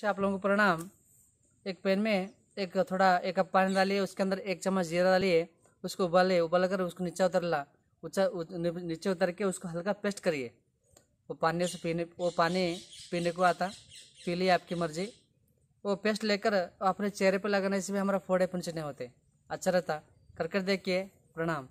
अच्छा आप लोगों को प्रणाम एक पैन में एक थोड़ा एक कप पानी डालिए उसके अंदर एक चम्मच जीरा डालिए उसको उबाले उबाल कर उसको नीचे उतर ला उचा नीचे उतर के उसको हल्का पेस्ट करिए वो पानी से पीने वो पानी पीने को आता पी लिए आपकी मर्जी वो पेस्ट लेकर अपने चेहरे पर लगाने से भी हमारा फोड़े पंचे नहीं होते अच्छा रहता कर कर देखिए प्रणाम